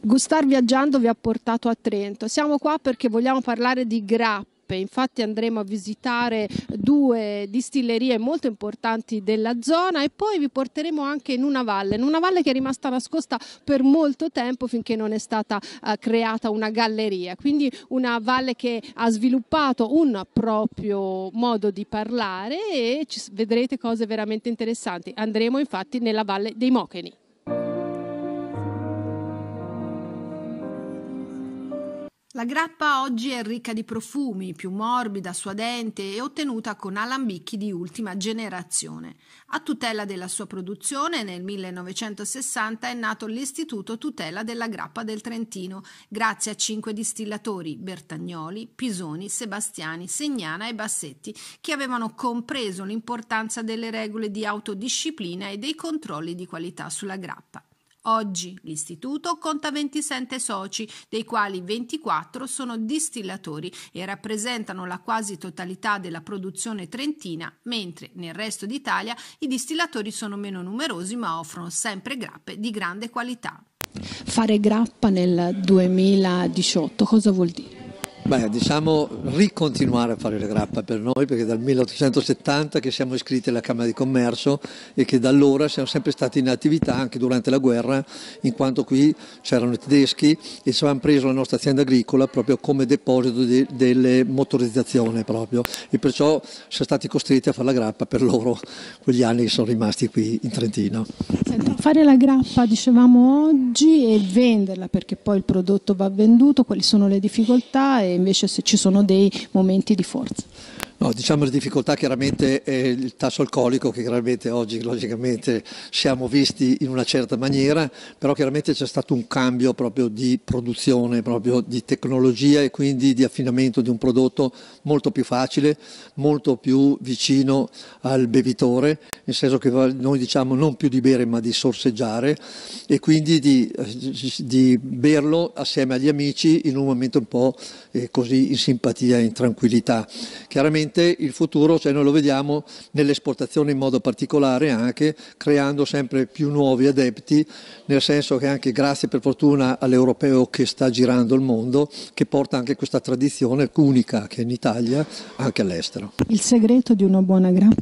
Gustar Viaggiando vi ha portato a Trento. Siamo qua perché vogliamo parlare di grappa Pepe, infatti andremo a visitare due distillerie molto importanti della zona e poi vi porteremo anche in una valle, in una valle che è rimasta nascosta per molto tempo finché non è stata eh, creata una galleria, quindi una valle che ha sviluppato un proprio modo di parlare e vedrete cose veramente interessanti. Andremo infatti nella valle dei Mocheni. La grappa oggi è ricca di profumi, più morbida, suadente e ottenuta con alambicchi di ultima generazione. A tutela della sua produzione nel 1960 è nato l'Istituto Tutela della Grappa del Trentino, grazie a cinque distillatori Bertagnoli, Pisoni, Sebastiani, Segnana e Bassetti, che avevano compreso l'importanza delle regole di autodisciplina e dei controlli di qualità sulla grappa. Oggi l'istituto conta 27 soci, dei quali 24 sono distillatori e rappresentano la quasi totalità della produzione trentina, mentre nel resto d'Italia i distillatori sono meno numerosi ma offrono sempre grappe di grande qualità. Fare grappa nel 2018 cosa vuol dire? Beh, diciamo ricontinuare a fare la grappa per noi perché dal 1870 che siamo iscritti alla Camera di Commercio e che da allora siamo sempre stati in attività anche durante la guerra in quanto qui c'erano i tedeschi e ci avevano preso la nostra azienda agricola proprio come deposito de, delle motorizzazioni proprio e perciò siamo stati costretti a fare la grappa per loro quegli anni che sono rimasti qui in Trentino. Senta, fare la grappa dicevamo oggi e venderla perché poi il prodotto va venduto, quali sono le difficoltà e invece se ci sono dei momenti di forza. No, diciamo la difficoltà chiaramente è il tasso alcolico che chiaramente oggi logicamente siamo visti in una certa maniera, però chiaramente c'è stato un cambio proprio di produzione, proprio di tecnologia e quindi di affinamento di un prodotto molto più facile, molto più vicino al bevitore, nel senso che noi diciamo non più di bere ma di sorseggiare e quindi di, di berlo assieme agli amici in un momento un po' eh, così in simpatia, in tranquillità. Chiaramente chiaramente il futuro, cioè noi lo vediamo nell'esportazione in modo particolare anche, creando sempre più nuovi adepti, nel senso che anche grazie per fortuna all'europeo che sta girando il mondo, che porta anche questa tradizione unica che è in Italia, anche all'estero. Il segreto di una buona grappa?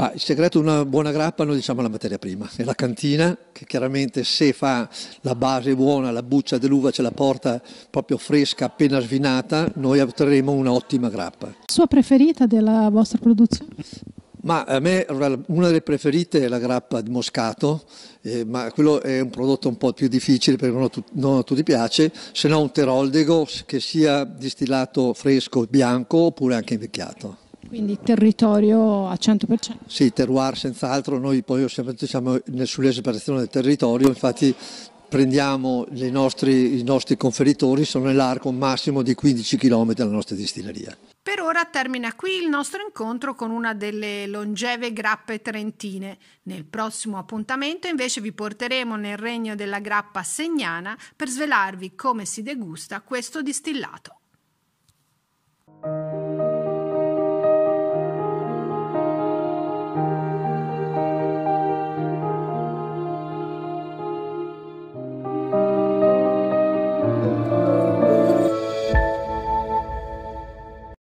Ma il segreto di una buona grappa noi diciamo la materia prima, è la cantina che chiaramente se fa la base buona, la buccia dell'uva ce la porta proprio fresca, appena svinata, noi otterremo un'ottima grappa. sua preferita della vostra produzione? Ma a me una delle preferite è la grappa di Moscato, eh, ma quello è un prodotto un po' più difficile perché non a, tu, non a tutti piace, se no un teroldego che sia distillato fresco, bianco oppure anche invecchiato. Quindi territorio a 100%? Sì, terroir senz'altro, noi poi siamo sull'esplorazione del territorio, infatti prendiamo nostri, i nostri conferitori, sono nell'arco massimo di 15 km dalla nostra distilleria. Per ora termina qui il nostro incontro con una delle longeve grappe trentine. Nel prossimo appuntamento invece vi porteremo nel regno della grappa segnana per svelarvi come si degusta questo distillato.